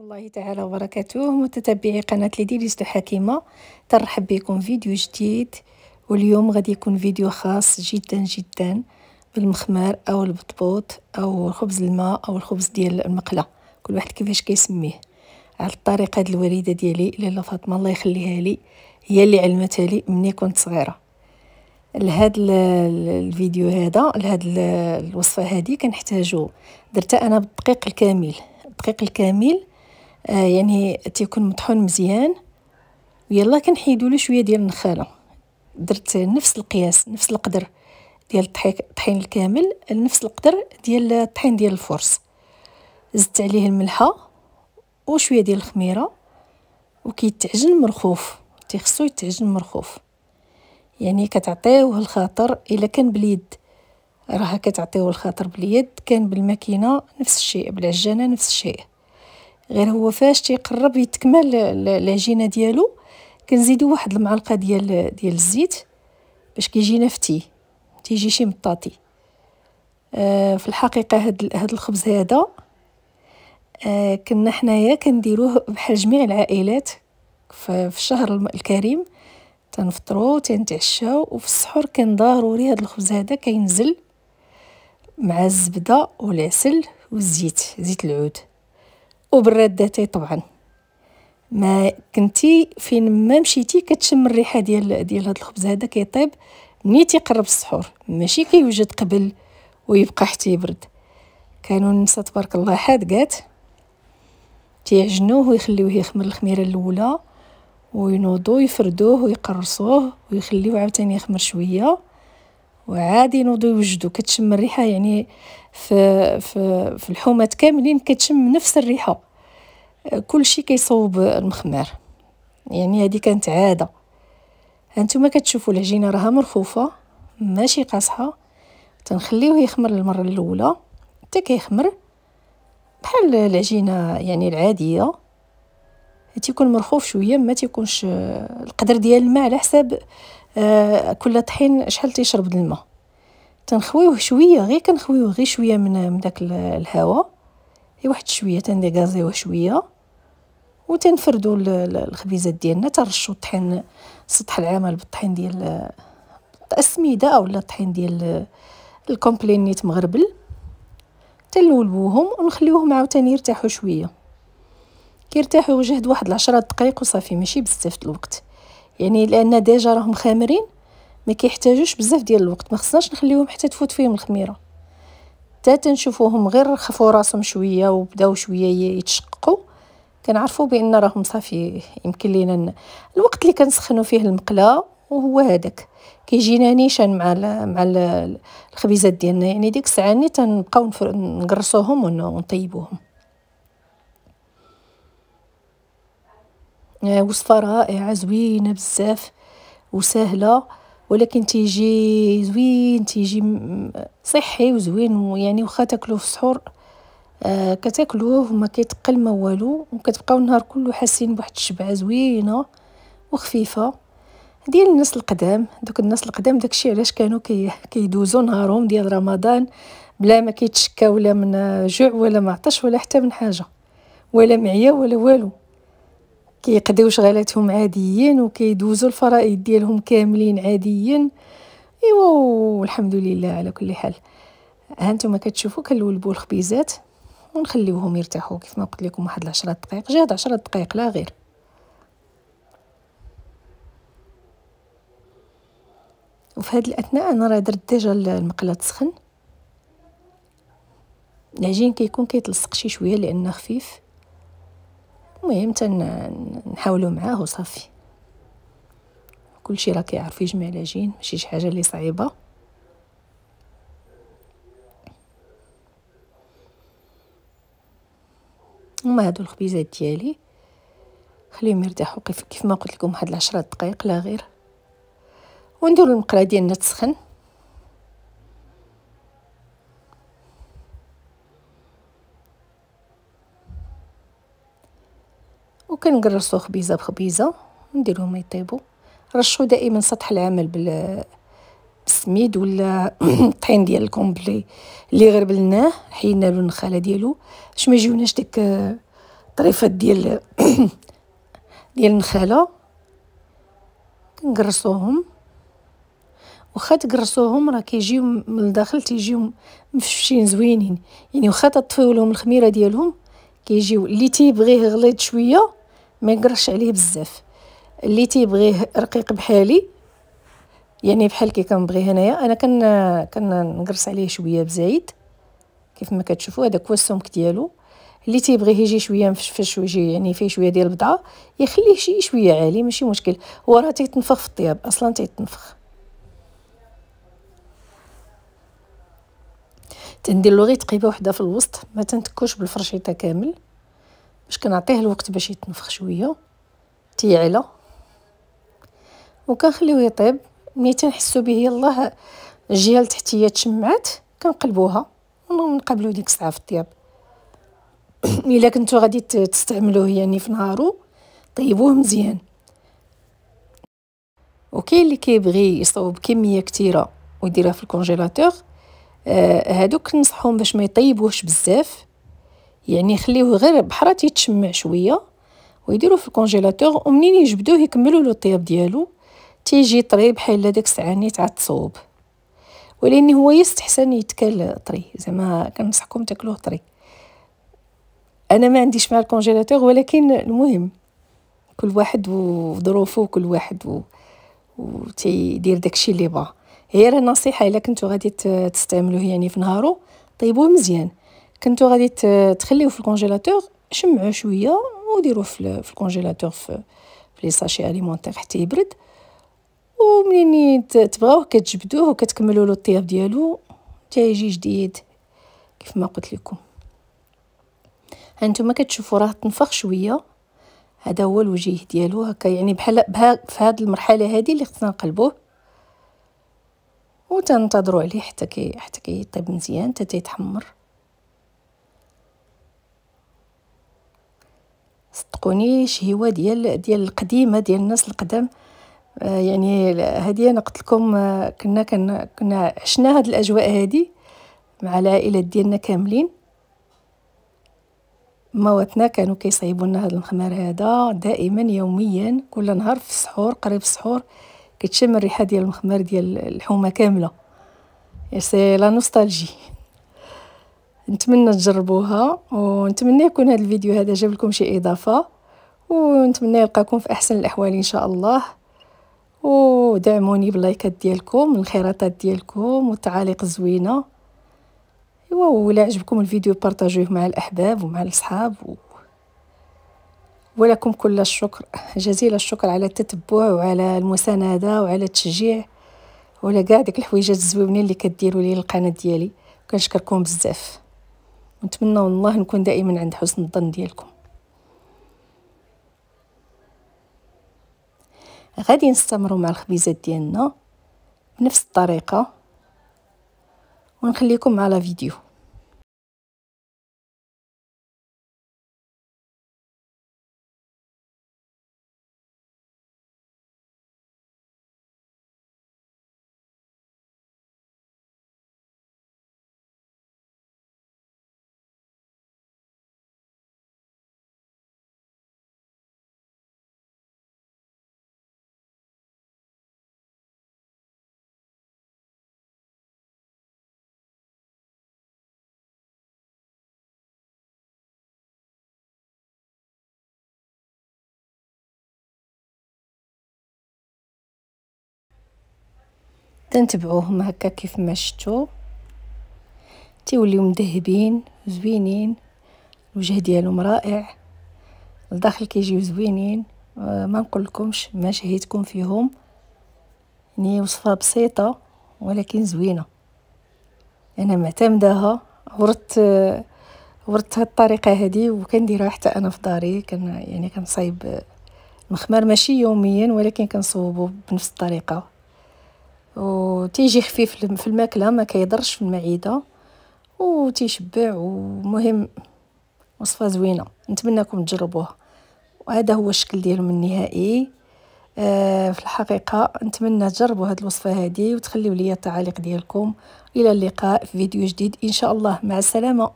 الله تعالى وبركاته متتبعي قناة ليديليس حكيمة ترحب بكم فيديو جديد واليوم غادي يكون فيديو خاص جدا جدا بالمخمار أو البطبوط أو الخبز الماء أو الخبز ديال المقلة كل واحد كيفاش كيسميه على الطريقة هاد الوالدة ديالي لالا فاطمة الله يخليها لي هي اللي علمتها لي مني كنت صغيرة لهاد الفيديو هذا لهاد الوصفة هادي كنحتاجو درتها أنا بالدقيق الكامل الدقيق الكامل آه، يعني تيكون مطحون مزيان ويلا كنحيدوا له شويه ديال النخاله درت نفس القياس نفس القدر ديال الطحين الكامل نفس القدر ديال الطحين ديال الفرص زدت عليه الملحه وشويه ديال الخميره وكيتعجن مرخوف تيخصو يتعجن مرخوف يعني كتعطيوه الخاطر الا كان باليد راه كتعطيوه الخاطر باليد كان بالماكينه نفس الشيء بالعجانه نفس الشيء غير هو فاش تيقرب يتكمل العجينه ديالو كنزيدو واحد المعلقه ديال ديال الزيت باش كيجينا نفتي تيجي شي مطاطي آه في الحقيقه هاد هاد الخبز هذا آه كنا حنايا كنديروه بحال جميع العائلات في الشهر الكريم تنفطرو تنتعشاو وفي السحور كان ضروري هاد الخبز هذا كينزل مع الزبده والعسل والزيت زيت العود وبالرداتاي طبعا ما كنتي فين ما مشيتي كتشم الريحه ديال ديال هاد الخبز هذا كيطيب ملي تيقرب السحور ماشي كيوجد قبل ويبقى حتى يبرد كانوا النساء تبارك الله حادقات تيعجنوه ويخليوه يخمر الخميره الاولى وينوضوا يفردوه ويقرصوه ويخليوه عاوتاني يخمر شويه وعادي نوضي وجدو كتشم الريحه يعني في في في الحومات كاملين كتشم نفس الريحه كل شيء كيصوب المخمار يعني هذه كانت عاده هانتوما كتشوفوا العجينه راها مرفوفه ماشي قاصحه تنخليوه يخمر المره الاولى حتى كيخمر بحال العجينه يعني العاديه تيكون مرخوف شويه ما تيكونش القدر ديال الماء على حساب آه، كل طحين شحال تيشرب الماء تنخويوه شويه غير كنخويوه غير شويه من داك الهواء اي واحد شويه تنديغازيوه شويه وتنفردوا الخبيزات ديالنا ترشوا الطحين سطح العمل بالطحين ديال السميده اولا الطحين ديال الكومبلينيت مغربل تلولبوهم ونخليوهم عاوتاني يرتاحوا شويه كيرتاحوا جهد واحد العشرة دقائق وصافي ماشي بزاف الوقت يعني لان ديجا راهم خامرين ما كيحتاجوش بزاف ديال الوقت ما خصناش نخليهم حتى تفوت فيهم الخميره حتى تنشوفوهم غير خفوا راسهم شويه وبداو شويه يتشققوا كنعرفوا بان راهم صافي يمكن لينا الوقت اللي كنسخنوا فيه المقله وهو هذاك كيجينا نيشان مع الـ مع الـ الخبيزات ديالنا يعني ديك الساعه ني تنبقاو نقرصوهم ونطيبوهم وصفه رائعه زوينه بزاف وسهله ولكن تيجي زوين تيجي صحي وزوين يعني وخا تاكلوه في السحور آه كتاكلوه وما كيتقل ما والو وكتبقاو النهار كله حاسين بواحد الشبعه زوينه وخفيفه ديال الناس القدام دوك الناس القدام داكشي علاش كانوا كي نهارهم ديال رمضان بلا ما كيتشكاو لا من جوع ولا معطش عطش ولا حتى من حاجه ولا معيه ولا والو كيقضيو شغالاتهم عاديين وكيدوزو الفرائض ديالهم كاملين عاديين ايوا والحمد لله على كل حال ها نتوما كتشوفوا كنلولبوا الخبيزات ونخليوهم يرتاحوا كيف ما قلت لكم واحد 10 دقائق جهد 10 دقائق لا غير وفي هذه الاثناء انا راه درت ديجا المقله تسخن العجين كيكون كيتلصق شي شويه لانه خفيف المهم تنحاولوا معاه وصافي كلشي راه كيعرف يجمع لاجين ماشي شي حاجه اللي صعيبه هما هادو الخبيزات ديالي خليهم يرتاحوا كيف ما قلت لكم واحد 10 دقائق لا غير ونديروا المقله ديالنا تسخن وكنقرصو خبيزه بخبيزه ونديرهم يطيبو رشو دائما سطح العمل بال بالسميد ولا الطحين ديال الكومبلي اللي غربلناه حينا له النخاله ديالو باش ما يجيوناش ديك الطريفات ديال ديال النخاله كنقرصوهم واخا تقرصوهم راه كيجيو من الداخل تيجيو مفشين زوينين يعني واخا تطفيو لهم الخميره ديالهم كيجيو اللي تيبغيه غليظ شويه ما يقرش عليه بزاف اللي تيبغيه رقيق بحالي يعني بحال كي كنبغي هنايا انا كن كنقرص عليه شويه بزايد كيف ما كتشوفوا هذا هو السمك ديالو اللي تيبغيه يجي شويه مفشفش ويجي يعني فيه شويه ديال البضعه يخليه شي شويه عالي ماشي مشكل هو راه تيتنفخ في الطياب اصلا تيتنفخ تندير له غير تقيبه وحده في الوسط ما تنتكوش بالفرشيطه كامل باش كنعطيه الوقت باش يتنفخ شويه تيعلى وكنخليوه يطيب ملي تنحسو به يلاه الجهه التحتيه تشمعات كنقلبوها ونقبلو ديك الساعه في الطياب الا كنتو غادي تستعملوه يعني في نهارو طيبوه مزيان وكاين اللي كيبغي يصاوب كميه كثيره ويديرها في الكونجيلاتور آه هادوك كنصحهم باش ما يطيبوهش بزاف يعني خليوه غير بحرة يتشمع شويه ويديروه في الكونجيلاتور ومنين يجبدوه يكملوا له الطياب ديالو تيجي طري بحال داك السعاني تاع الصوب ولكن هو يستحسن يتكال طري زعما كنصحكم تاكلوه طري انا ما عنديش مع الكونجيلاتور ولكن المهم كل واحد وظروفه وكل واحد و... تيدير داكشي اللي بغا هي راه نصيحه الا كنتو غادي تستعملوه يعني في نهارو طيبوه مزيان كنتو غادي تخليوه في الكونجيلاتور شمعوه شويه وديروه في الكونجيلاتور في لي ساشي اليمونتير حتى يبرد ومنين تبغاوه كتجبدوه وكتكملوا له الطياب ديالو حتى يجي جديد كيف ما قلت لكم هانتوما كتشوفوا راه تنفخ شويه هذا هو الوجيه ديالو هكا يعني بحال في هاد المرحله هذه اللي خصنا نقلبوه وتنتظروا عليه حتى كي حتى كيطيب مزيان حتى تيتحمر صدقوني شهيوه ديال ديال القديمه ديال الناس القدام آه، يعني هذه انا قلت لكم آه، كنا كنا, كنا عشنا هاد الاجواء هذه مع العائلات ديالنا كاملين مواتنا كانوا كيصايبوا لنا هذا المخمار هذا دائما يوميا كل نهار في السحور قريب السحور كتشم الريحه ديال المخمار ديال الحومه كامله يعني سي لا نوستالجي نتمنى تجربوها ونتمنى يكون هذا الفيديو هذا جاب لكم شي اضافه ونتمنى يلقاكم في احسن الاحوال ان شاء الله ودعموني باللايكات ديالكم الخراطات ديالكم والتعاليق الزوينه ايوا ولا عجبكم الفيديو بارطاجوه مع الاحباب ومع الصحاب و... ولكم كل الشكر جزيل الشكر على التتبع وعلى المسانده وعلى التشجيع ولا كاع ديك الحويجات الزوينين اللي كديروا لي القناه ديالي كنشكركم بزاف ونتمنى والله نكون دائما عند حسن الظن ديالكم غادي نستمروا مع الخبيزات ديالنا بنفس الطريقه ونخليكم مع لا فيديو تنتبعوهم هكا كيف ما شتو تيوليو مذهبين زوينين الوجه ديالهم رائع الداخل كيجيو زوينين آه، ما نقول لكمش ما شهيتكم فيهم يعني وصفه بسيطه ولكن زوينه انا معتمداها ورثت آه، وردت هاد الطريقه هادي وكنديرها حتى انا في داري كان يعني كنصايب المخمار ماشي يوميا ولكن كنصوبو بنفس الطريقه وتيجي خفيف في الماكله ما كيضرش في المعده وتيشبع ومهم وصفه زوينه نتمنىكم تجربوها وهذا هو الشكل ديالهم النهائي آه في الحقيقه نتمنى تجربوا هذه الوصفه هذه وتخليوا لي التعاليق ديالكم الى اللقاء في فيديو جديد ان شاء الله مع السلامه